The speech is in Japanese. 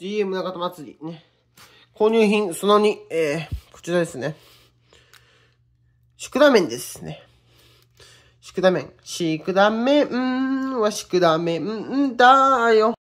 GM 中田祭りね。購入品、その2、えー、こちらですね。宿田麺ですね。宿田麺。宿田麺は宿田麺だよ。